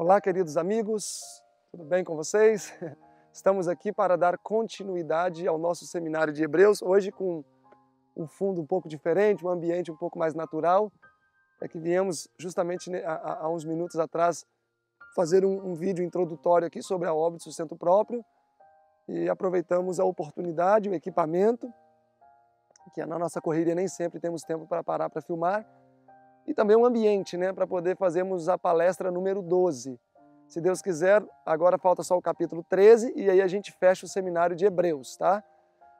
Olá, queridos amigos, tudo bem com vocês? Estamos aqui para dar continuidade ao nosso seminário de Hebreus, hoje com um fundo um pouco diferente, um ambiente um pouco mais natural. É que viemos justamente né, há uns minutos atrás fazer um, um vídeo introdutório aqui sobre a obra de sustento próprio e aproveitamos a oportunidade, o equipamento, que na nossa correria nem sempre temos tempo para parar para filmar, e também um ambiente né, para poder fazermos a palestra número 12. Se Deus quiser, agora falta só o capítulo 13 e aí a gente fecha o seminário de Hebreus, tá?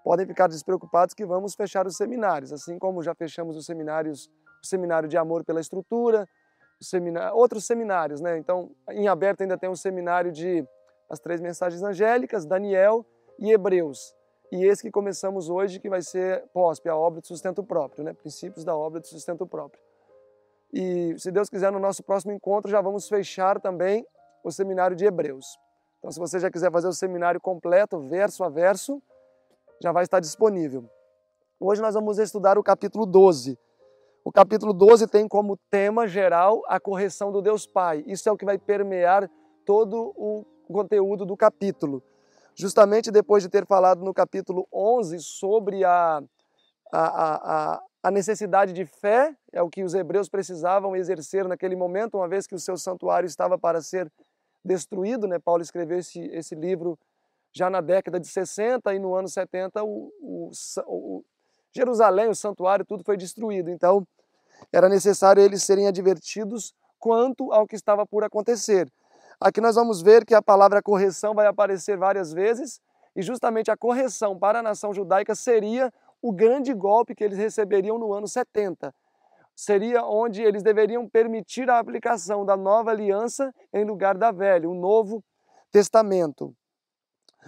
Podem ficar despreocupados que vamos fechar os seminários, assim como já fechamos os seminários, o seminário de amor pela estrutura, seminário, outros seminários, né? Então, em aberto ainda tem um seminário de as três mensagens angélicas, Daniel e Hebreus. E esse que começamos hoje, que vai ser POSP, é a obra de sustento próprio, né? Princípios da obra de sustento próprio. E, se Deus quiser, no nosso próximo encontro já vamos fechar também o seminário de Hebreus. Então, se você já quiser fazer o seminário completo, verso a verso, já vai estar disponível. Hoje nós vamos estudar o capítulo 12. O capítulo 12 tem como tema geral a correção do Deus Pai. Isso é o que vai permear todo o conteúdo do capítulo. Justamente depois de ter falado no capítulo 11 sobre a, a, a, a necessidade de fé é o que os hebreus precisavam exercer naquele momento, uma vez que o seu santuário estava para ser destruído. Né? Paulo escreveu esse, esse livro já na década de 60 e no ano 70 o, o, o Jerusalém, o santuário, tudo foi destruído. Então era necessário eles serem advertidos quanto ao que estava por acontecer. Aqui nós vamos ver que a palavra correção vai aparecer várias vezes e justamente a correção para a nação judaica seria o grande golpe que eles receberiam no ano 70. Seria onde eles deveriam permitir a aplicação da nova aliança em lugar da velha, o Novo Testamento.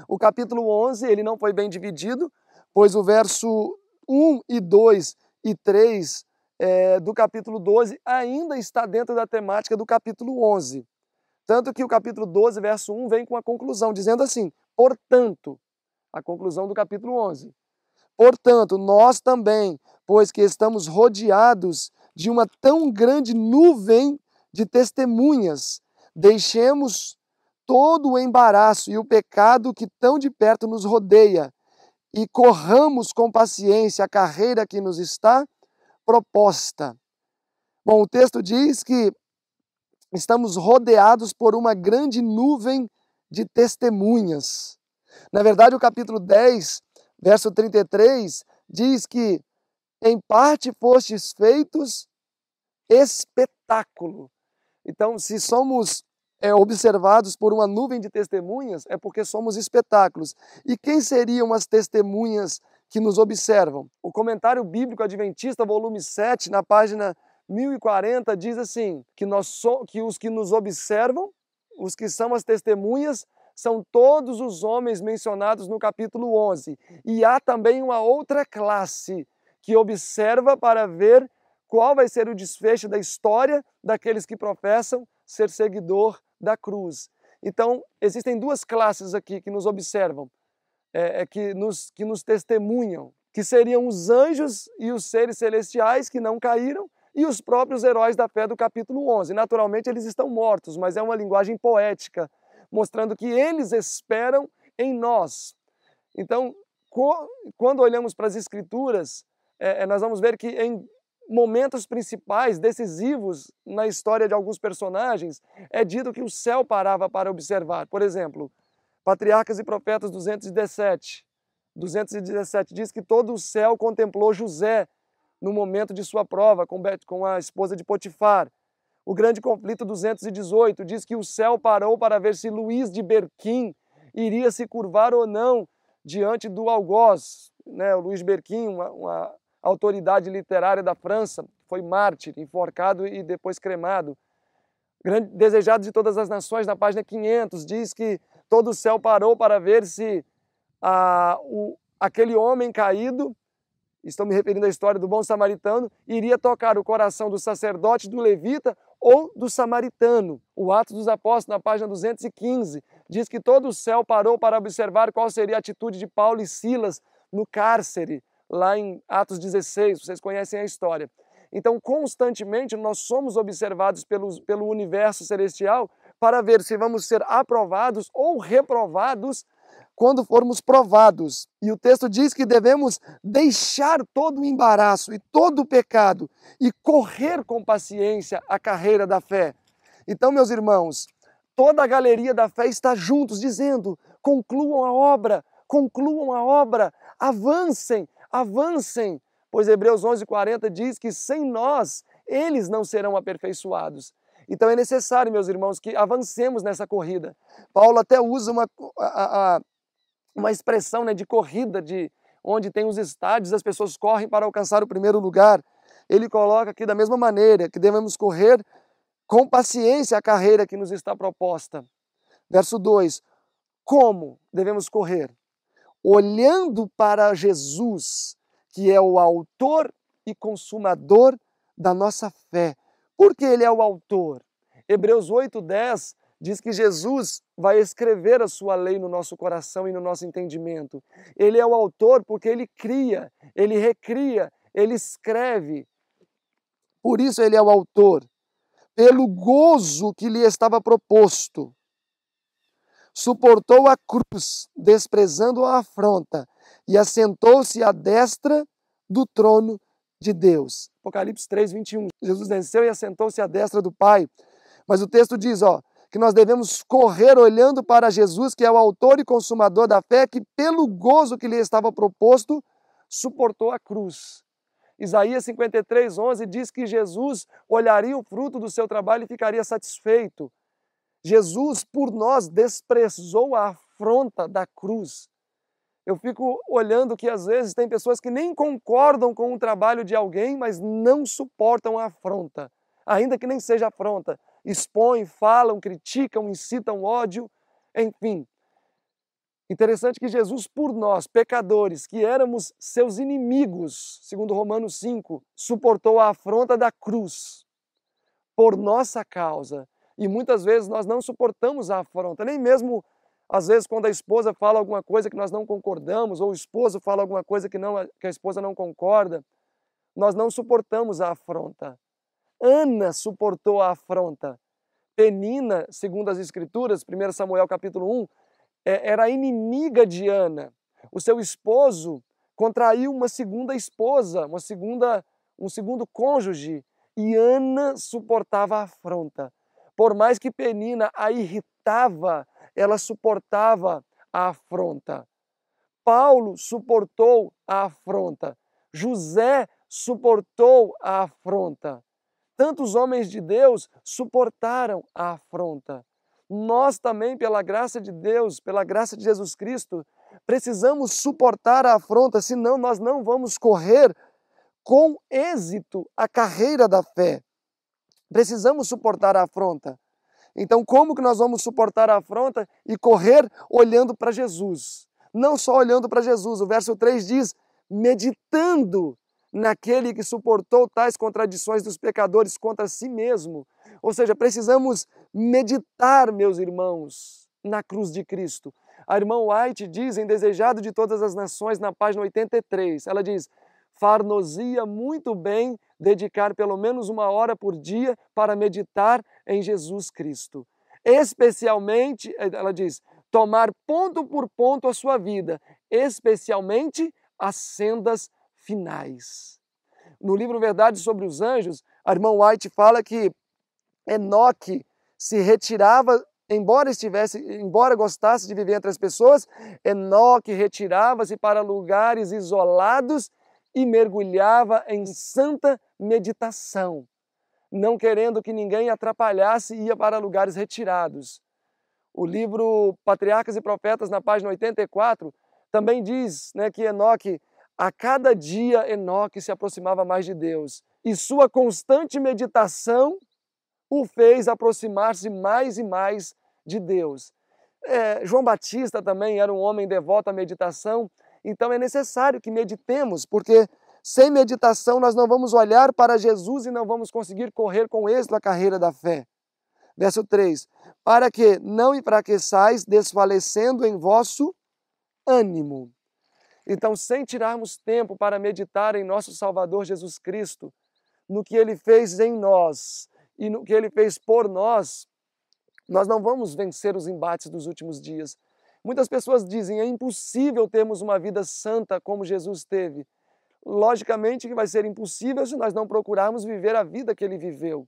O capítulo 11, ele não foi bem dividido, pois o verso 1 e 2 e 3 é, do capítulo 12 ainda está dentro da temática do capítulo 11. Tanto que o capítulo 12, verso 1, vem com a conclusão, dizendo assim: portanto, a conclusão do capítulo 11. Portanto, nós também, pois que estamos rodeados de uma tão grande nuvem de testemunhas, deixemos todo o embaraço e o pecado que tão de perto nos rodeia e corramos com paciência a carreira que nos está proposta. Bom, o texto diz que estamos rodeados por uma grande nuvem de testemunhas. Na verdade, o capítulo 10 Verso 33 diz que em parte fostes feitos espetáculo. Então, se somos é, observados por uma nuvem de testemunhas, é porque somos espetáculos. E quem seriam as testemunhas que nos observam? O comentário bíblico adventista, volume 7, na página 1040, diz assim: que, nós so, que os que nos observam, os que são as testemunhas, são todos os homens mencionados no capítulo 11. E há também uma outra classe que observa para ver qual vai ser o desfecho da história daqueles que professam ser seguidor da cruz. Então, existem duas classes aqui que nos observam, é, é que, nos, que nos testemunham, que seriam os anjos e os seres celestiais que não caíram, e os próprios heróis da fé do capítulo 11. Naturalmente, eles estão mortos, mas é uma linguagem poética mostrando que eles esperam em nós. Então, quando olhamos para as Escrituras, é, é, nós vamos ver que em momentos principais, decisivos na história de alguns personagens, é dito que o céu parava para observar. Por exemplo, Patriarcas e Profetas 217. 217 diz que todo o céu contemplou José no momento de sua prova com a esposa de Potifar. O Grande Conflito 218 diz que o céu parou para ver se Luís de Berquim iria se curvar ou não diante do algoz. Né? O Luís Berquim, uma, uma autoridade literária da França, foi mártir, enforcado e depois cremado. Grande, desejado de todas as nações, na página 500, diz que todo o céu parou para ver se a, o, aquele homem caído, estou me referindo à história do bom samaritano, iria tocar o coração do sacerdote, do levita ou do samaritano. O Atos dos Apóstolos, na página 215, diz que todo o céu parou para observar qual seria a atitude de Paulo e Silas no cárcere, lá em Atos 16, vocês conhecem a história. Então, constantemente nós somos observados pelo pelo universo celestial para ver se vamos ser aprovados ou reprovados quando formos provados. E o texto diz que devemos deixar todo o embaraço e todo o pecado e correr com paciência a carreira da fé. Então, meus irmãos, toda a galeria da fé está juntos, dizendo: concluam a obra, concluam a obra, avancem, avancem. Pois Hebreus 11,40 diz que sem nós eles não serão aperfeiçoados. Então é necessário, meus irmãos, que avancemos nessa corrida. Paulo até usa uma, a, a, uma expressão né, de corrida, de onde tem os estádios, as pessoas correm para alcançar o primeiro lugar. Ele coloca aqui da mesma maneira que devemos correr com paciência a carreira que nos está proposta. Verso 2: Como devemos correr? Olhando para Jesus, que é o autor e consumador da nossa fé. Porque ele é o autor. Hebreus 10 diz que Jesus vai escrever a sua lei no nosso coração e no nosso entendimento. Ele é o autor porque ele cria, ele recria, ele escreve. Por isso ele é o autor. Pelo gozo que lhe estava proposto, suportou a cruz, desprezando a afronta, e assentou-se à destra do trono de Deus. Apocalipse 3, 21. Jesus desceu e assentou-se à destra do Pai. Mas o texto diz, ó, que nós devemos correr olhando para Jesus, que é o autor e consumador da fé, que pelo gozo que lhe estava proposto, suportou a cruz. Isaías 53, 11 diz que Jesus olharia o fruto do seu trabalho e ficaria satisfeito. Jesus, por nós, desprezou a afronta da cruz. Eu fico olhando que às vezes tem pessoas que nem concordam com o trabalho de alguém, mas não suportam a afronta, ainda que nem seja afronta expõem, falam, criticam, incitam ódio, enfim. Interessante que Jesus, por nós, pecadores, que éramos seus inimigos, segundo Romanos 5, suportou a afronta da cruz por nossa causa. E muitas vezes nós não suportamos a afronta, nem mesmo às vezes quando a esposa fala alguma coisa que nós não concordamos, ou o esposo fala alguma coisa que, não, que a esposa não concorda, nós não suportamos a afronta. Ana suportou a afronta. Penina, segundo as Escrituras, 1 Samuel capítulo 1, é, era inimiga de Ana. O seu esposo contraiu uma segunda esposa, uma segunda, um segundo cônjuge, e Ana suportava a afronta. Por mais que Penina a irritava, ela suportava a afronta. Paulo suportou a afronta. José suportou a afronta. Tantos homens de Deus suportaram a afronta. Nós também, pela graça de Deus, pela graça de Jesus Cristo, precisamos suportar a afronta, senão nós não vamos correr com êxito a carreira da fé. Precisamos suportar a afronta. Então, como que nós vamos suportar a afronta e correr olhando para Jesus? Não só olhando para Jesus, o verso 3 diz: meditando naquele que suportou tais contradições dos pecadores contra si mesmo. Ou seja, precisamos meditar, meus irmãos, na cruz de Cristo. A irmã White diz em Desejado de Todas as Nações, na página 83, ela diz: Farnosia muito bem dedicar pelo menos uma hora por dia para meditar em Jesus Cristo. Especialmente, ela diz, tomar ponto por ponto a sua vida, especialmente as sendas finais. No livro Verdade sobre os Anjos, a irmã White fala que Enoque se retirava embora estivesse, embora gostasse de viver entre as pessoas, Enoque retirava-se para lugares isolados e mergulhava em santa meditação, não querendo que ninguém atrapalhasse, ia para lugares retirados. O livro Patriarcas e Profetas, na página 84, também diz né, que Enoque a cada dia Enoque se aproximava mais de Deus, e sua constante meditação o fez aproximar-se mais e mais de Deus. É, João Batista também era um homem devoto à meditação, então é necessário que meditemos, porque sem meditação nós não vamos olhar para Jesus e não vamos conseguir correr com êxito a carreira da fé. Verso 3: Para que não enfraqueçais, desfalecendo em vosso ânimo. Então, sem tirarmos tempo para meditar em nosso Salvador Jesus Cristo, no que ele fez em nós e no que ele fez por nós, nós não vamos vencer os embates dos últimos dias. Muitas pessoas dizem: é impossível termos uma vida santa como Jesus teve. Logicamente que vai ser impossível se nós não procurarmos viver a vida que ele viveu.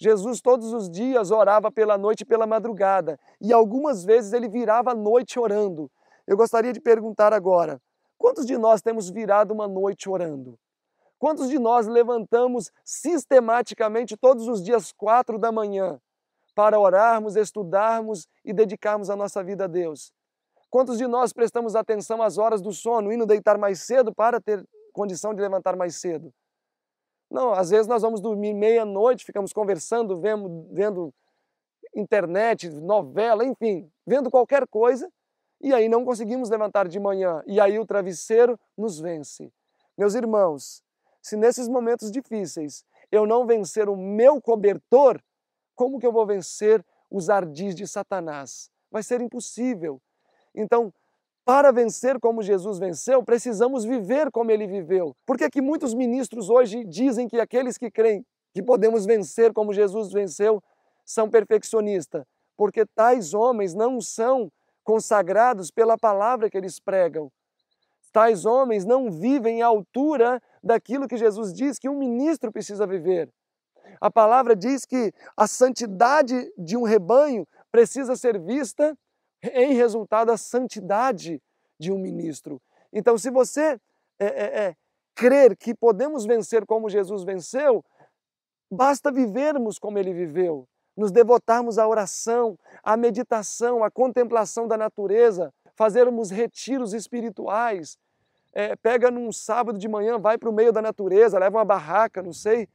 Jesus todos os dias orava pela noite e pela madrugada, e algumas vezes ele virava à noite orando. Eu gostaria de perguntar agora: Quantos de nós temos virado uma noite orando? Quantos de nós levantamos sistematicamente todos os dias quatro da manhã para orarmos, estudarmos e dedicarmos a nossa vida a Deus? Quantos de nós prestamos atenção às horas do sono, indo deitar mais cedo para ter condição de levantar mais cedo? Não, às vezes nós vamos dormir meia-noite, ficamos conversando, vendo, vendo internet, novela, enfim, vendo qualquer coisa e aí não conseguimos levantar de manhã, e aí o travesseiro nos vence. Meus irmãos, se nesses momentos difíceis eu não vencer o meu cobertor, como que eu vou vencer os ardis de Satanás? Vai ser impossível. Então, para vencer como Jesus venceu, precisamos viver como ele viveu. Por que, é que muitos ministros hoje dizem que aqueles que creem que podemos vencer como Jesus venceu são perfeccionistas? Porque tais homens não são consagrados pela palavra que eles pregam. Tais homens não vivem à altura daquilo que Jesus diz que um ministro precisa viver. A palavra diz que a santidade de um rebanho precisa ser vista em resultado da santidade de um ministro. Então, se você é, é, é, crer que podemos vencer como Jesus venceu, basta vivermos como ele viveu nos devotarmos à oração, à meditação, à contemplação da natureza, fazermos retiros espirituais. É, pega num sábado de manhã, vai para o meio da natureza, leva uma barraca, não sei,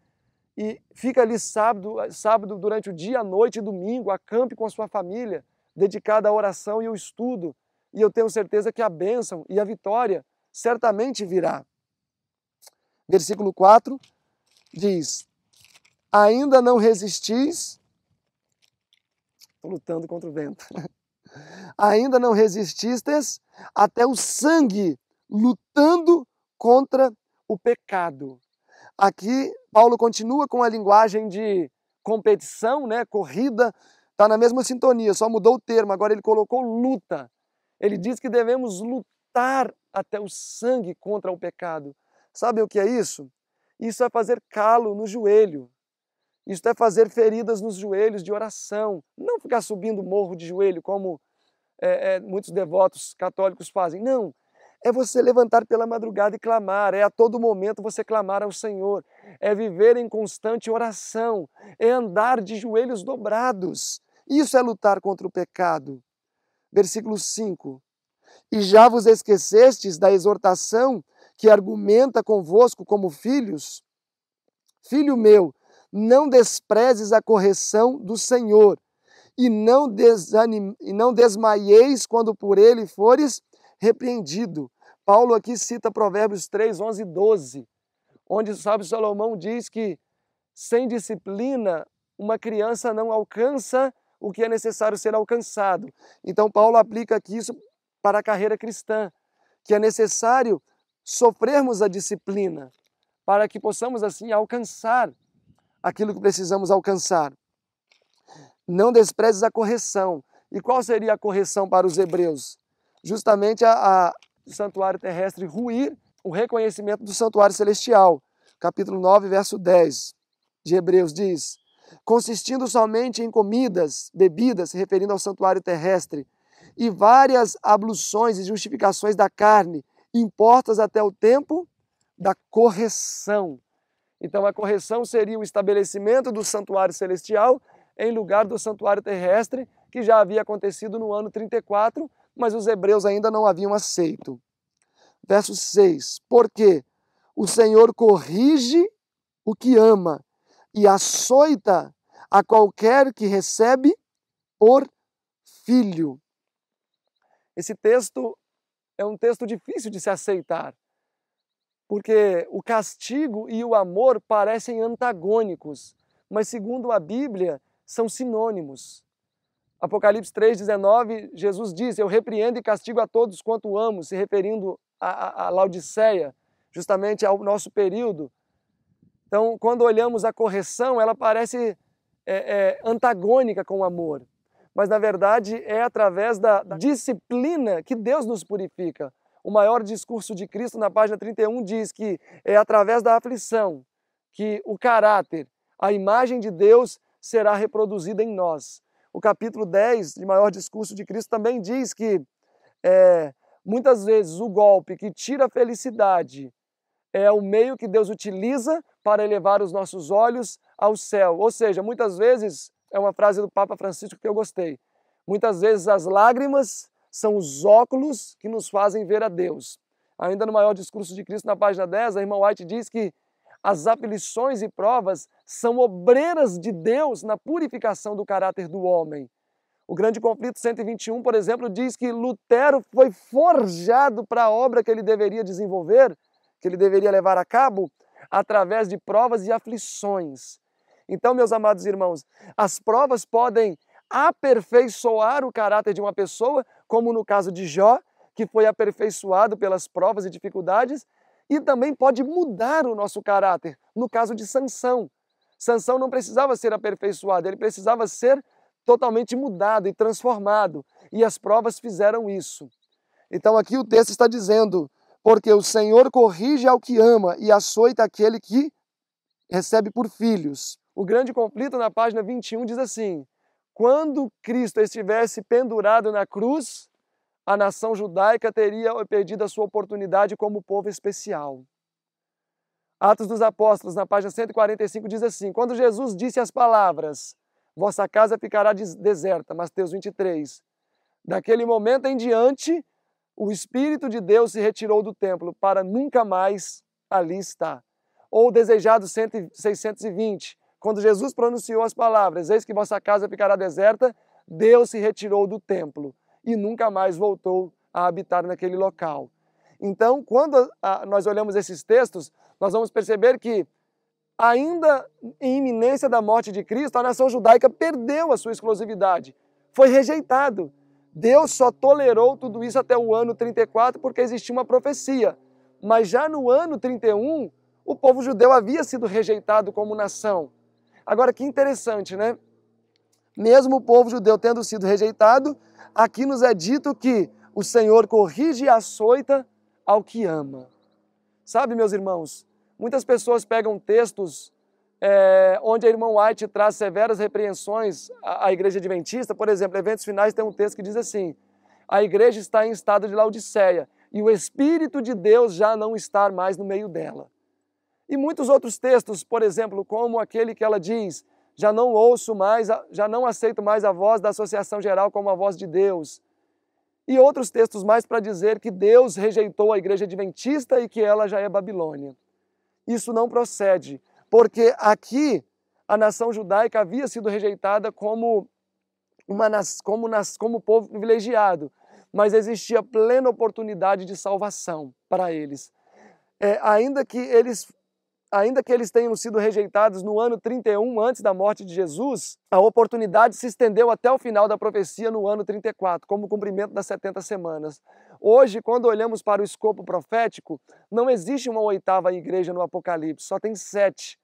e fica ali sábado, sábado durante o dia, noite e domingo, acampe com a sua família, dedicada à oração e ao estudo. E eu tenho certeza que a bênção e a vitória certamente virá. Versículo 4 diz: Ainda não resistis lutando contra o vento. Ainda não resististes até o sangue lutando contra o pecado. Aqui Paulo continua com a linguagem de competição, né, corrida, está na mesma sintonia, só mudou o termo, agora ele colocou luta. Ele diz que devemos lutar até o sangue contra o pecado. Sabe o que é isso? Isso é fazer calo no joelho. Isto é fazer feridas nos joelhos de oração. Não ficar subindo morro de joelho, como é, é, muitos devotos católicos fazem. Não. É você levantar pela madrugada e clamar, é a todo momento você clamar ao Senhor, é viver em constante oração, é andar de joelhos dobrados. Isso é lutar contra o pecado. Versículo 5: E já vos esquecestes da exortação que argumenta convosco como filhos? Filho meu, não desprezes a correção do Senhor, e não, desanim, e não desmaieis quando por ele fores repreendido. Paulo aqui cita Provérbios 3, 11 e 12, onde o sábio Salomão diz que sem disciplina uma criança não alcança o que é necessário ser alcançado. Então Paulo aplica aqui isso para a carreira cristã, que é necessário sofrermos a disciplina para que possamos assim alcançar aquilo que precisamos alcançar. Não desprezes a correção. E qual seria a correção para os hebreus? Justamente a, a santuário terrestre ruir, o reconhecimento do santuário celestial. Capítulo 9, verso 10 de Hebreus diz: consistindo somente em comidas, bebidas, se referindo ao santuário terrestre, e várias abluções e justificações da carne, importas até o tempo da correção. Então a correção seria o estabelecimento do santuário celestial em lugar do santuário terrestre, que já havia acontecido no ano 34, mas os hebreus ainda não haviam aceito. Verso 6: Porque o Senhor corrige o que ama e açoita a qualquer que recebe por filho. Esse texto é um texto difícil de se aceitar porque o castigo e o amor parecem antagônicos, mas segundo a Bíblia, são sinônimos. Apocalipse 3,19, Jesus diz: Eu repreendo e castigo a todos quanto amo, se referindo à Laodiceia, justamente ao nosso período. Então, quando olhamos a correção, ela parece é, é, antagônica com o amor, mas na verdade é através da disciplina que Deus nos purifica. O maior discurso de Cristo, na página 31, diz que é através da aflição que o caráter, a imagem de Deus será reproduzida em nós. O capítulo 10 de Maior Discurso de Cristo também diz que é, muitas vezes o golpe que tira a felicidade é o meio que Deus utiliza para elevar os nossos olhos ao céu. Ou seja, muitas vezes, é uma frase do Papa Francisco que eu gostei, muitas vezes as lágrimas são os óculos que nos fazem ver a Deus. Ainda no maior discurso de Cristo, na página 10, a irmã White diz que as aflições e provas são obreiras de Deus na purificação do caráter do homem. O Grande Conflito 121, por exemplo, diz que Lutero foi forjado para a obra que ele deveria desenvolver, que ele deveria levar a cabo, através de provas e aflições. Então, meus amados irmãos, as provas podem aperfeiçoar o caráter de uma pessoa, como no caso de Jó, que foi aperfeiçoado pelas provas e dificuldades, e também pode mudar o nosso caráter, no caso de Sansão. Sansão não precisava ser aperfeiçoado, ele precisava ser totalmente mudado e transformado, e as provas fizeram isso. Então aqui o texto está dizendo: porque o Senhor corrige ao que ama e açoita aquele que recebe por filhos. O grande conflito na página 21 diz assim: quando Cristo estivesse pendurado na cruz, a nação judaica teria perdido a sua oportunidade como povo especial. Atos dos Apóstolos, na página 145, diz assim: Quando Jesus disse as palavras, vossa casa ficará deserta, Mateus 23. Daquele momento em diante, o Espírito de Deus se retirou do templo para nunca mais ali estar. Ou o desejado 620, quando Jesus pronunciou as palavras, eis que vossa casa ficará deserta, Deus se retirou do templo e nunca mais voltou a habitar naquele local. Então, quando nós olhamos esses textos, nós vamos perceber que, ainda em iminência da morte de Cristo, a nação judaica perdeu a sua exclusividade, foi rejeitado. Deus só tolerou tudo isso até o ano 34 porque existia uma profecia. Mas já no ano 31, o povo judeu havia sido rejeitado como nação. Agora, que interessante, né? Mesmo o povo judeu tendo sido rejeitado, aqui nos é dito que o Senhor corrige e açoita ao que ama. Sabe, meus irmãos, muitas pessoas pegam textos é, onde a irmã White traz severas repreensões à, à igreja adventista. Por exemplo, Eventos Finais tem um texto que diz assim, a igreja está em estado de Laodiceia e o Espírito de Deus já não está mais no meio dela. E muitos outros textos, por exemplo, como aquele que ela diz: já não ouço mais, já não aceito mais a voz da Associação Geral como a voz de Deus. E outros textos mais para dizer que Deus rejeitou a igreja adventista e que ela já é Babilônia. Isso não procede, porque aqui a nação judaica havia sido rejeitada como, uma, como, como povo privilegiado, mas existia plena oportunidade de salvação para eles. É, ainda que eles ainda que eles tenham sido rejeitados no ano 31 antes da morte de Jesus, a oportunidade se estendeu até o final da profecia no ano 34, como cumprimento das 70 semanas. Hoje, quando olhamos para o escopo profético, não existe uma oitava igreja no Apocalipse, só tem sete.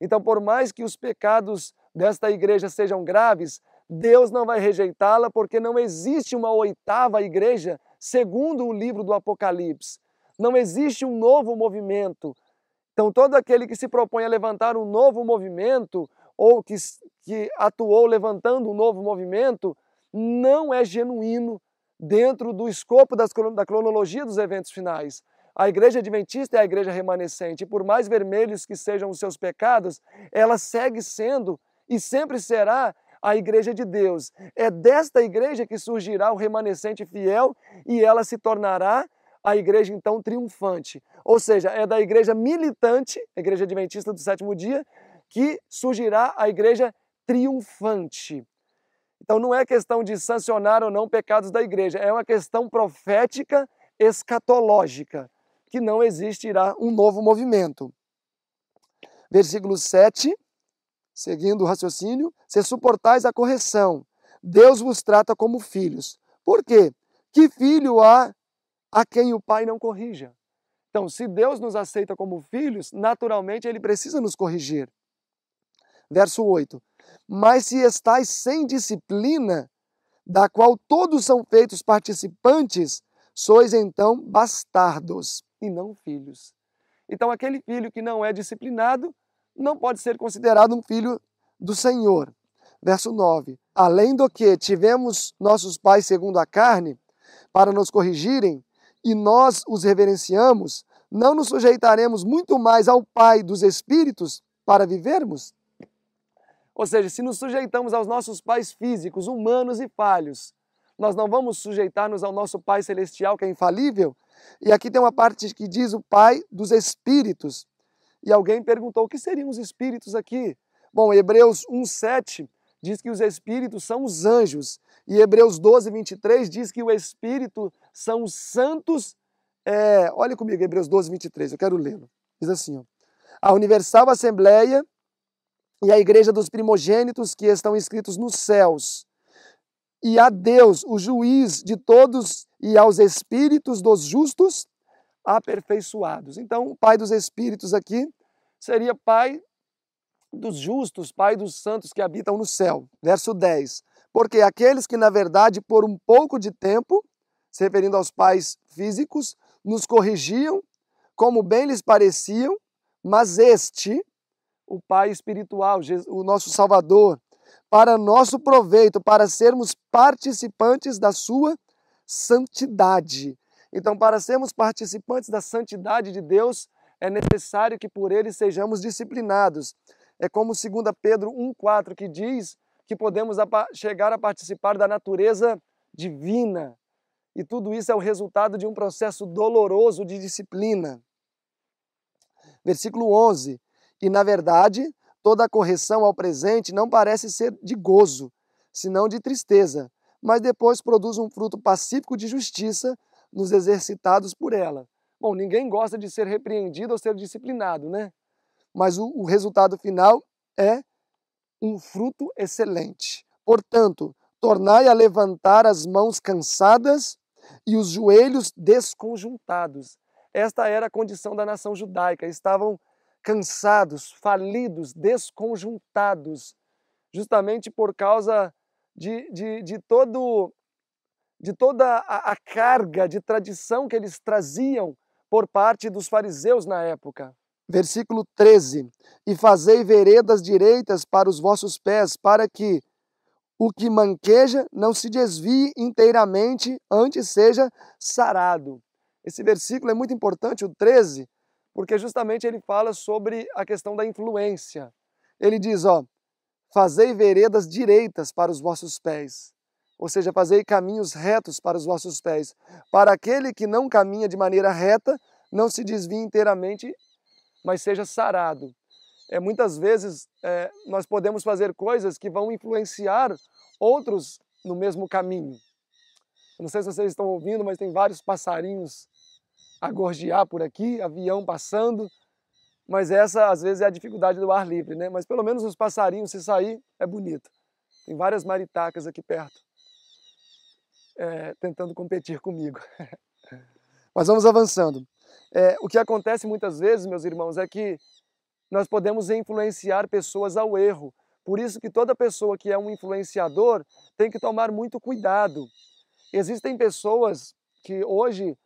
Então, por mais que os pecados desta igreja sejam graves, Deus não vai rejeitá-la, porque não existe uma oitava igreja, segundo o livro do Apocalipse. Não existe um novo movimento, então, todo aquele que se propõe a levantar um novo movimento ou que, que atuou levantando um novo movimento não é genuíno dentro do escopo das, da cronologia dos eventos finais. A igreja adventista é a igreja remanescente, e por mais vermelhos que sejam os seus pecados, ela segue sendo e sempre será a igreja de Deus. É desta igreja que surgirá o remanescente fiel e ela se tornará a igreja então triunfante. Ou seja, é da igreja militante, a igreja adventista do sétimo dia, que surgirá a igreja triunfante. Então não é questão de sancionar ou não pecados da igreja, é uma questão profética escatológica, que não existirá um novo movimento. Versículo 7, seguindo o raciocínio, se suportais a correção, Deus vos trata como filhos. Por quê? Que filho há a quem o Pai não corrija. Então, se Deus nos aceita como filhos, naturalmente ele precisa nos corrigir. Verso 8: Mas se estáis sem disciplina, da qual todos são feitos participantes, sois então bastardos e não filhos. Então, aquele filho que não é disciplinado não pode ser considerado um filho do Senhor. Verso 9: Além do que tivemos nossos pais segundo a carne, para nos corrigirem, e nós os reverenciamos, não nos sujeitaremos muito mais ao Pai dos Espíritos para vivermos? Ou seja, se nos sujeitamos aos nossos pais físicos, humanos e falhos, nós não vamos sujeitar-nos ao nosso Pai Celestial, que é infalível? E aqui tem uma parte que diz o Pai dos Espíritos. E alguém perguntou o que seriam os Espíritos aqui? Bom, Hebreus 7, diz que os espíritos são os anjos. E Hebreus 12, 23 diz que o espírito são os santos. É, olha comigo, Hebreus 12, 23, eu quero lê-lo. Diz assim: ó, A Universal Assembleia e a Igreja dos Primogênitos que estão escritos nos céus. E a Deus, o juiz de todos, e aos espíritos dos justos aperfeiçoados. Então, o pai dos espíritos aqui seria pai dos justos, Pai dos santos que habitam no céu. Verso 10. Porque aqueles que, na verdade, por um pouco de tempo, se referindo aos pais físicos, nos corrigiam como bem lhes pareciam, mas este, o Pai espiritual, o nosso Salvador, para nosso proveito, para sermos participantes da sua santidade. Então, para sermos participantes da santidade de Deus, é necessário que por ele sejamos disciplinados. É como 2 Pedro 1,4 que diz que podemos chegar a participar da natureza divina. E tudo isso é o resultado de um processo doloroso de disciplina. Versículo 11. E na verdade, toda a correção ao presente não parece ser de gozo, senão de tristeza, mas depois produz um fruto pacífico de justiça nos exercitados por ela. Bom, ninguém gosta de ser repreendido ou ser disciplinado, né? mas o, o resultado final é um fruto excelente. Portanto, tornai a levantar as mãos cansadas e os joelhos desconjuntados. Esta era a condição da nação judaica. Estavam cansados, falidos, desconjuntados, justamente por causa de, de, de, todo, de toda a, a carga de tradição que eles traziam por parte dos fariseus na época. Versículo 13: E fazei veredas direitas para os vossos pés, para que o que manqueja não se desvie inteiramente, antes seja sarado. Esse versículo é muito importante, o 13, porque justamente ele fala sobre a questão da influência. Ele diz, ó, fazei veredas direitas para os vossos pés, ou seja, fazei caminhos retos para os vossos pés, para aquele que não caminha de maneira reta, não se desvie inteiramente, mas seja sarado. É, muitas vezes é, nós podemos fazer coisas que vão influenciar outros no mesmo caminho. não sei se vocês estão ouvindo, mas tem vários passarinhos a gorjear por aqui, avião passando, mas essa às vezes é a dificuldade do ar livre, né? Mas pelo menos os passarinhos, se sair, é bonito. Tem várias maritacas aqui perto é, tentando competir comigo. mas vamos avançando. É, o que acontece muitas vezes, meus irmãos, é que nós podemos influenciar pessoas ao erro. Por isso que toda pessoa que é um influenciador tem que tomar muito cuidado. Existem pessoas que hoje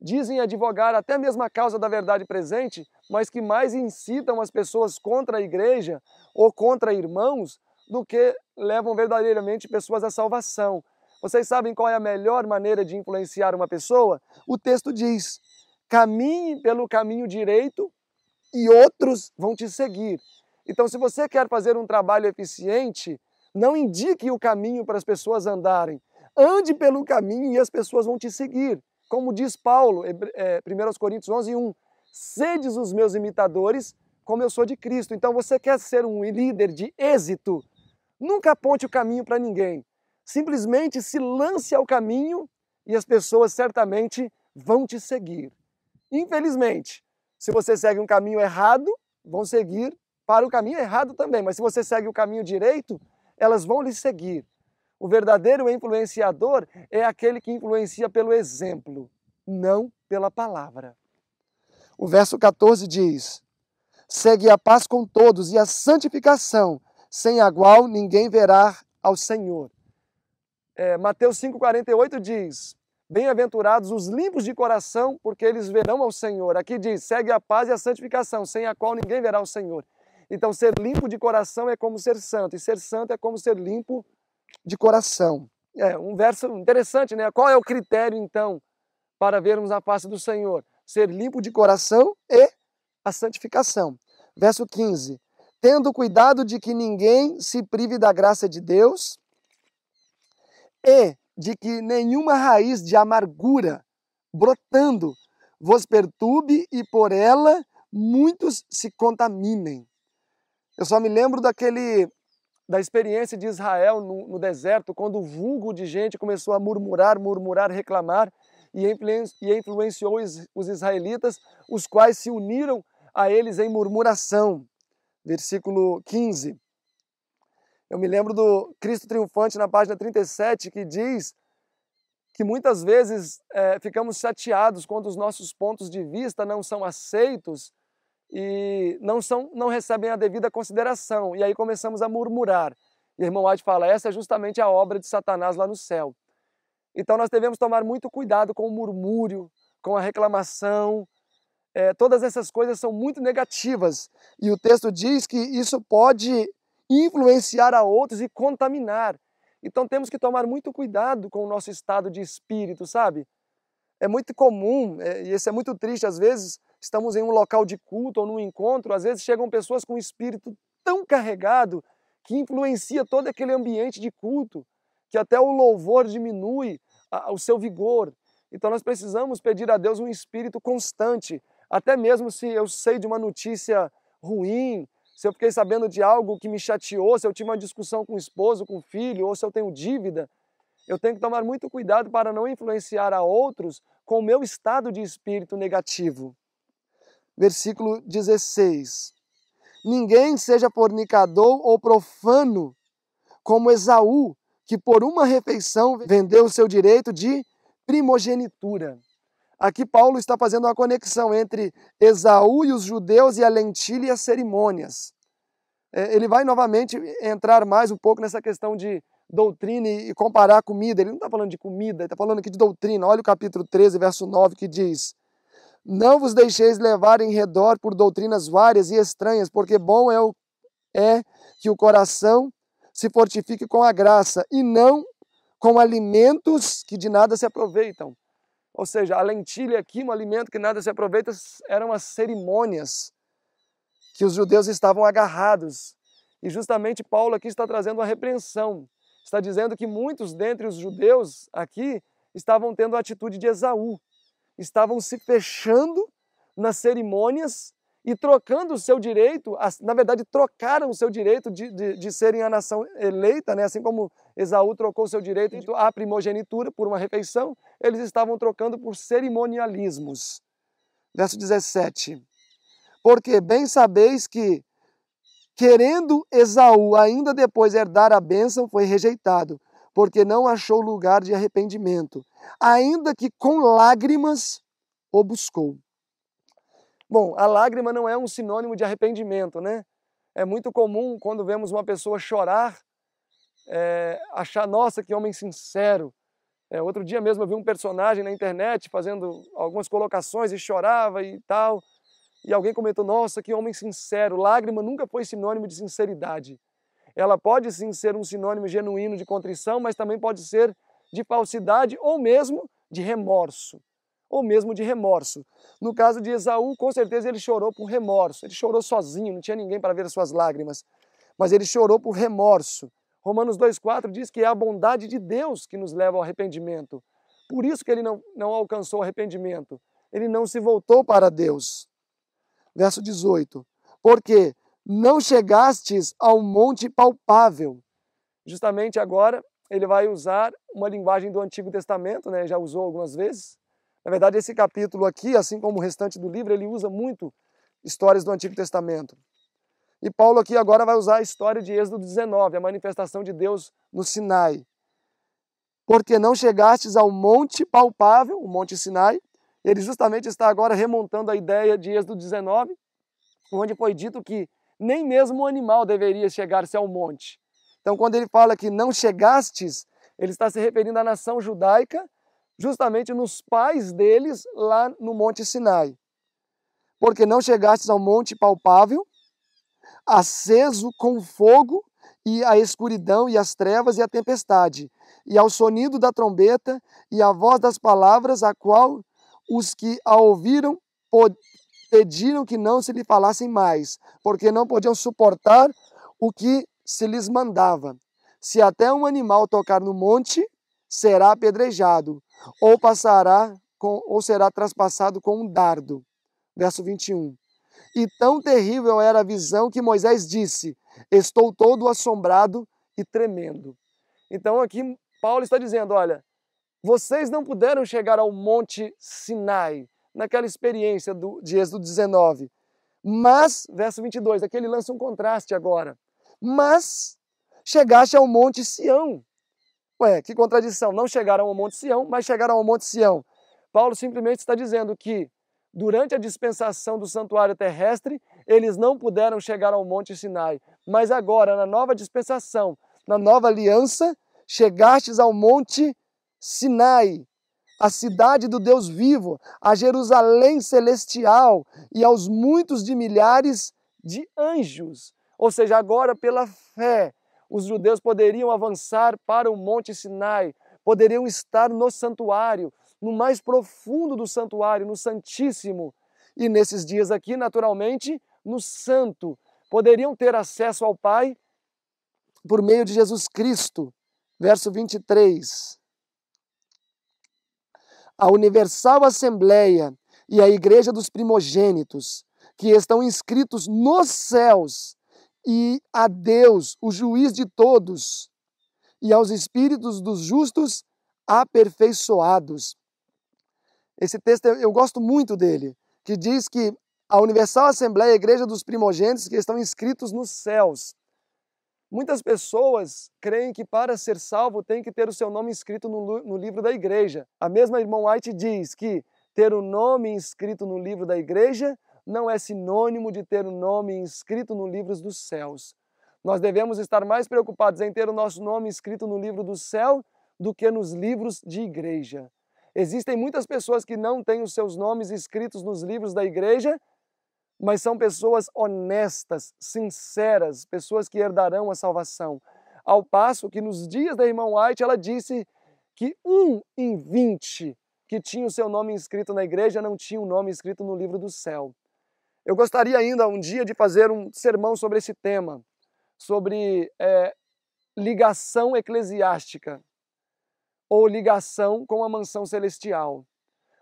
dizem advogar até mesmo a causa da verdade presente, mas que mais incitam as pessoas contra a igreja ou contra irmãos do que levam verdadeiramente pessoas à salvação. Vocês sabem qual é a melhor maneira de influenciar uma pessoa? O texto diz: caminhe pelo caminho direito e outros vão te seguir. Então, se você quer fazer um trabalho eficiente, não indique o caminho para as pessoas andarem. Ande pelo caminho e as pessoas vão te seguir. Como diz Paulo, 1 é, Coríntios 11, 1, Sedes os meus imitadores, como eu sou de Cristo. Então, você quer ser um líder de êxito? Nunca aponte o caminho para ninguém. Simplesmente se lance ao caminho e as pessoas certamente vão te seguir. Infelizmente, se você segue um caminho errado, vão seguir para o caminho errado também, mas se você segue o caminho direito, elas vão lhe seguir. O verdadeiro influenciador é aquele que influencia pelo exemplo, não pela palavra. O verso 14 diz: Segue a paz com todos e a santificação, sem a qual ninguém verá ao Senhor. É, Mateus 5,48 diz: Bem-aventurados os limpos de coração, porque eles verão ao Senhor. Aqui diz: segue a paz e a santificação, sem a qual ninguém verá o Senhor. Então, ser limpo de coração é como ser santo, e ser santo é como ser limpo de coração. É um verso interessante, né? Qual é o critério, então, para vermos a face do Senhor? Ser limpo de coração e a santificação. Verso 15: Tendo cuidado de que ninguém se prive da graça de Deus, e de que nenhuma raiz de amargura brotando vos perturbe e por ela muitos se contaminem. Eu só me lembro daquele da experiência de Israel no, no deserto, quando o vulgo de gente começou a murmurar, murmurar, reclamar, e, e influenciou os, os israelitas, os quais se uniram a eles em murmuração. Versículo 15. Eu me lembro do Cristo Triunfante na página 37 que diz que muitas vezes é, ficamos chateados quando os nossos pontos de vista não são aceitos e não, são, não recebem a devida consideração. E aí começamos a murmurar. E irmão White fala: essa é justamente a obra de Satanás lá no céu. Então nós devemos tomar muito cuidado com o murmúrio, com a reclamação. É, todas essas coisas são muito negativas. E o texto diz que isso pode influenciar a outros e contaminar. Então temos que tomar muito cuidado com o nosso estado de espírito, sabe? É muito comum, é, e isso é muito triste, às vezes estamos em um local de culto ou num encontro, às vezes chegam pessoas com um espírito tão carregado que influencia todo aquele ambiente de culto, que até o louvor diminui a, o seu vigor. Então nós precisamos pedir a Deus um espírito constante, até mesmo se eu sei de uma notícia ruim, se eu fiquei sabendo de algo que me chateou, se eu tive uma discussão com o esposo, com o filho, ou se eu tenho dívida, eu tenho que tomar muito cuidado para não influenciar a outros com o meu estado de espírito negativo. Versículo 16. Ninguém seja fornicador ou profano, como Esaú, que por uma refeição vendeu o seu direito de primogenitura. Aqui Paulo está fazendo uma conexão entre Esaú e os judeus e a lentilha e as cerimônias. É, ele vai novamente entrar mais um pouco nessa questão de doutrina e comparar a comida. Ele não está falando de comida, ele está falando aqui de doutrina. Olha o capítulo 13, verso 9, que diz: Não vos deixeis levar em redor por doutrinas várias e estranhas, porque bom é, o, é que o coração se fortifique com a graça e não com alimentos que de nada se aproveitam ou seja, a lentilha aqui, um alimento que nada se aproveita, eram as cerimônias que os judeus estavam agarrados. E justamente Paulo aqui está trazendo uma repreensão. Está dizendo que muitos dentre os judeus aqui estavam tendo a atitude de Esaú. Estavam se fechando nas cerimônias e trocando o seu direito, na verdade, trocaram o seu direito de, de, de serem a nação eleita, né? assim como Esaú trocou o seu direito à primogenitura por uma refeição, eles estavam trocando por cerimonialismos. Verso 17. Porque bem sabeis que, querendo Esaú ainda depois herdar a bênção, foi rejeitado, porque não achou lugar de arrependimento, ainda que com lágrimas o buscou. Bom, a lágrima não é um sinônimo de arrependimento, né? É muito comum quando vemos uma pessoa chorar, é, achar, nossa, que homem sincero. É, outro dia mesmo eu vi um personagem na internet fazendo algumas colocações e chorava e tal. E alguém comentou, nossa, que homem sincero. Lágrima nunca foi sinônimo de sinceridade. Ela pode sim ser um sinônimo genuíno de contrição, mas também pode ser de falsidade ou mesmo de remorso ou mesmo de remorso. No caso de Esaú, com certeza ele chorou por remorso. Ele chorou sozinho, não tinha ninguém para ver as suas lágrimas. Mas ele chorou por remorso. Romanos 2,4 diz que é a bondade de Deus que nos leva ao arrependimento. Por isso que ele não, não alcançou arrependimento. Ele não se voltou para Deus. Verso 18. Porque não chegastes ao monte palpável. Justamente agora ele vai usar uma linguagem do Antigo Testamento, né? já usou algumas vezes, na verdade, esse capítulo aqui, assim como o restante do livro, ele usa muito histórias do Antigo Testamento. E Paulo aqui agora vai usar a história de Êxodo 19, a manifestação de Deus no Sinai. Porque não chegastes ao monte palpável, o monte Sinai. Ele justamente está agora remontando a ideia de Êxodo 19, onde foi dito que nem mesmo o animal deveria chegar-se ao monte. Então, quando ele fala que não chegastes, ele está se referindo à nação judaica justamente nos pais deles lá no Monte Sinai. Porque não chegastes ao monte palpável, aceso com fogo, e a escuridão, e as trevas, e a tempestade, e ao sonido da trombeta, e à voz das palavras, a qual os que a ouviram pediram que não se lhe falassem mais, porque não podiam suportar o que se lhes mandava. Se até um animal tocar no monte, será apedrejado ou passará com, ou será traspassado com um dardo. Verso 21. E tão terrível era a visão que Moisés disse: Estou todo assombrado e tremendo. Então aqui Paulo está dizendo: olha, vocês não puderam chegar ao Monte Sinai, naquela experiência do, de Êxodo 19. Mas, verso 22, aqui ele lança um contraste agora. Mas chegaste ao Monte Sião, Ué, que contradição, não chegaram ao Monte Sião, mas chegaram ao Monte Sião. Paulo simplesmente está dizendo que durante a dispensação do santuário terrestre, eles não puderam chegar ao Monte Sinai. Mas agora, na nova dispensação, na nova aliança, chegastes ao Monte Sinai, a cidade do Deus vivo, a Jerusalém celestial e aos muitos de milhares de anjos. Ou seja, agora pela fé, os judeus poderiam avançar para o Monte Sinai, poderiam estar no santuário, no mais profundo do santuário, no Santíssimo. E nesses dias aqui, naturalmente, no Santo, poderiam ter acesso ao Pai por meio de Jesus Cristo. Verso 23. A Universal Assembleia e a Igreja dos Primogênitos, que estão inscritos nos céus, e a Deus, o juiz de todos, e aos espíritos dos justos aperfeiçoados. Esse texto eu gosto muito dele, que diz que a Universal Assembleia, a Igreja dos Primogênitos, que estão inscritos nos céus. Muitas pessoas creem que para ser salvo tem que ter o seu nome inscrito no, no livro da igreja. A mesma irmã White diz que ter o nome inscrito no livro da igreja não é sinônimo de ter o um nome inscrito no livro dos céus. Nós devemos estar mais preocupados em ter o nosso nome inscrito no livro do céu do que nos livros de igreja. Existem muitas pessoas que não têm os seus nomes escritos nos livros da igreja, mas são pessoas honestas, sinceras, pessoas que herdarão a salvação. Ao passo que nos dias da irmã White ela disse que um em vinte que tinha o seu nome inscrito na igreja não tinha o um nome escrito no livro do céu. Eu gostaria ainda um dia de fazer um sermão sobre esse tema, sobre é, ligação eclesiástica ou ligação com a mansão celestial.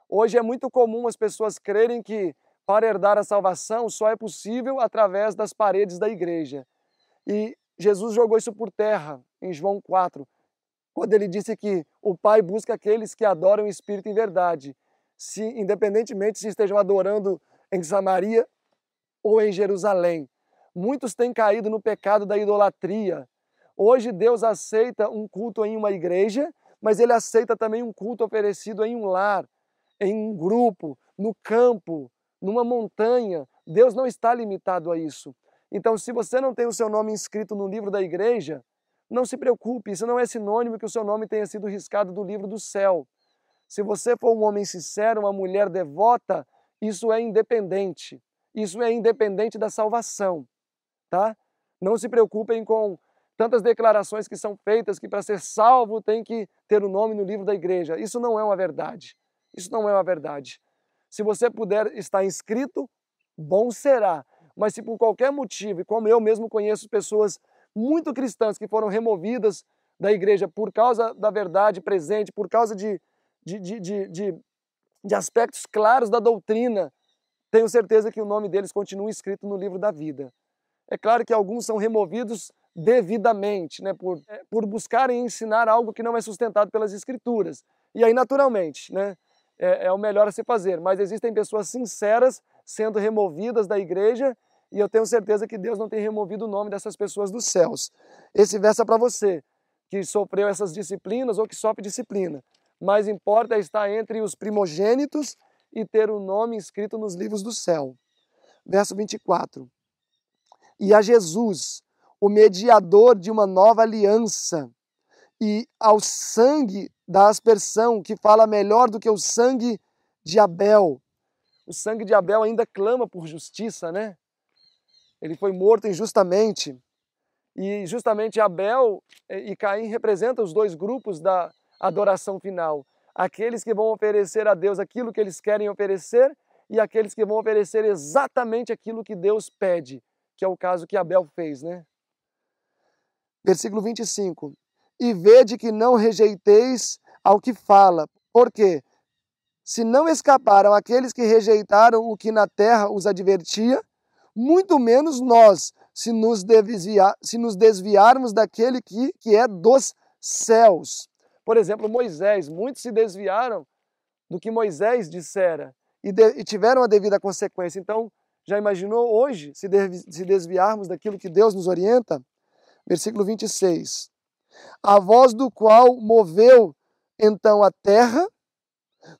Hoje é muito comum as pessoas crerem que para herdar a salvação só é possível através das paredes da igreja. E Jesus jogou isso por terra em João 4, quando ele disse que o Pai busca aqueles que adoram o Espírito em verdade, se independentemente se estejam adorando em Samaria ou em Jerusalém. Muitos têm caído no pecado da idolatria. Hoje Deus aceita um culto em uma igreja, mas ele aceita também um culto oferecido em um lar, em um grupo, no campo, numa montanha. Deus não está limitado a isso. Então, se você não tem o seu nome inscrito no livro da igreja, não se preocupe, isso não é sinônimo que o seu nome tenha sido riscado do livro do céu. Se você for um homem sincero, uma mulher devota, isso é independente. Isso é independente da salvação, tá? Não se preocupem com tantas declarações que são feitas que para ser salvo tem que ter o nome no livro da igreja. Isso não é uma verdade. Isso não é uma verdade. Se você puder estar inscrito, bom será. Mas se por qualquer motivo, e como eu mesmo conheço pessoas muito cristãs que foram removidas da igreja por causa da verdade presente, por causa de, de, de, de, de aspectos claros da doutrina, tenho certeza que o nome deles continua escrito no livro da vida. É claro que alguns são removidos devidamente, né, por, é, por buscarem ensinar algo que não é sustentado pelas escrituras. E aí, naturalmente, né, é, é o melhor a se fazer. Mas existem pessoas sinceras sendo removidas da igreja e eu tenho certeza que Deus não tem removido o nome dessas pessoas dos céus. Esse verso é para você que sofreu essas disciplinas ou que sofre disciplina mais importa estar entre os primogênitos e ter o nome inscrito nos livros do céu. Verso 24. E a Jesus, o mediador de uma nova aliança, e ao sangue da aspersão, que fala melhor do que o sangue de Abel. O sangue de Abel ainda clama por justiça, né? Ele foi morto injustamente. E justamente Abel eh, e Caim representam os dois grupos da, adoração final. Aqueles que vão oferecer a Deus aquilo que eles querem oferecer e aqueles que vão oferecer exatamente aquilo que Deus pede, que é o caso que Abel fez, né? Versículo 25. E vede que não rejeiteis ao que fala, porque se não escaparam aqueles que rejeitaram o que na terra os advertia, muito menos nós, se nos, desviar, se nos desviarmos daquele que, que é dos céus. Por exemplo, Moisés, muitos se desviaram do que Moisés dissera e, de, e tiveram a devida consequência. Então, já imaginou hoje se, de, se desviarmos daquilo que Deus nos orienta? Versículo 26. A voz do qual moveu então a terra,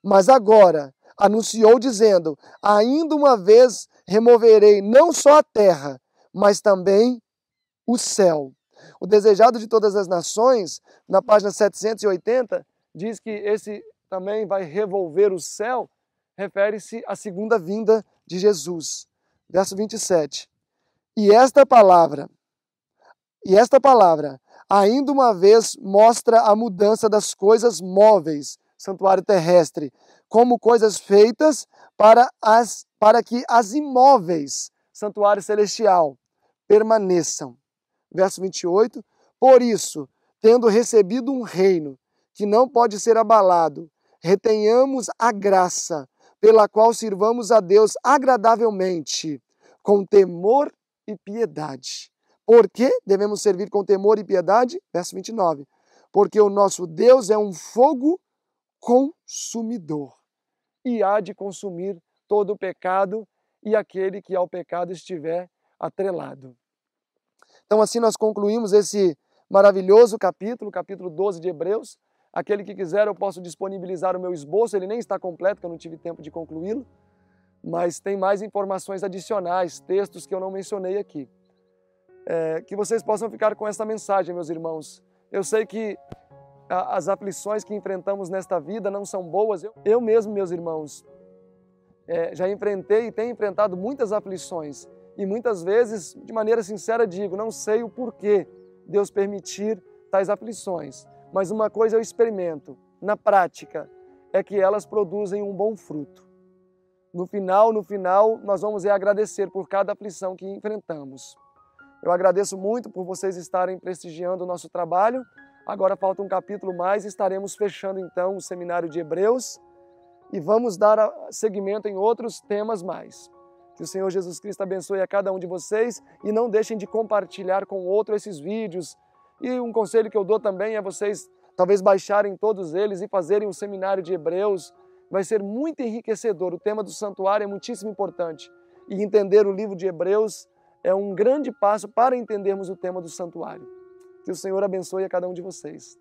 mas agora anunciou dizendo: Ainda uma vez removerei não só a terra, mas também o céu. O desejado de todas as nações, na página 780, diz que esse também vai revolver o céu, refere-se à segunda vinda de Jesus. Verso 27. E esta palavra, e esta palavra, ainda uma vez mostra a mudança das coisas móveis, santuário terrestre, como coisas feitas para, as, para que as imóveis, santuário celestial, permaneçam verso 28. Por isso, tendo recebido um reino que não pode ser abalado, retenhamos a graça pela qual sirvamos a Deus agradavelmente, com temor e piedade. Por que devemos servir com temor e piedade? Verso 29. Porque o nosso Deus é um fogo consumidor e há de consumir todo o pecado e aquele que ao pecado estiver atrelado. Então, assim nós concluímos esse maravilhoso capítulo, capítulo 12 de Hebreus. Aquele que quiser, eu posso disponibilizar o meu esboço, ele nem está completo, porque eu não tive tempo de concluí-lo, mas tem mais informações adicionais, textos que eu não mencionei aqui. É, que vocês possam ficar com essa mensagem, meus irmãos. Eu sei que a, as aflições que enfrentamos nesta vida não são boas. Eu, eu mesmo, meus irmãos, é, já enfrentei e tenho enfrentado muitas aflições e muitas vezes, de maneira sincera, digo: não sei o porquê Deus permitir tais aflições, mas uma coisa eu experimento na prática é que elas produzem um bom fruto. No final, no final, nós vamos é agradecer por cada aflição que enfrentamos. Eu agradeço muito por vocês estarem prestigiando o nosso trabalho. Agora falta um capítulo mais, e estaremos fechando então o seminário de Hebreus e vamos dar seguimento em outros temas mais. Que o Senhor Jesus Cristo abençoe a cada um de vocês e não deixem de compartilhar com outro esses vídeos. E um conselho que eu dou também é vocês talvez baixarem todos eles e fazerem um seminário de Hebreus. Vai ser muito enriquecedor. O tema do santuário é muitíssimo importante. E entender o livro de Hebreus é um grande passo para entendermos o tema do santuário. Que o Senhor abençoe a cada um de vocês.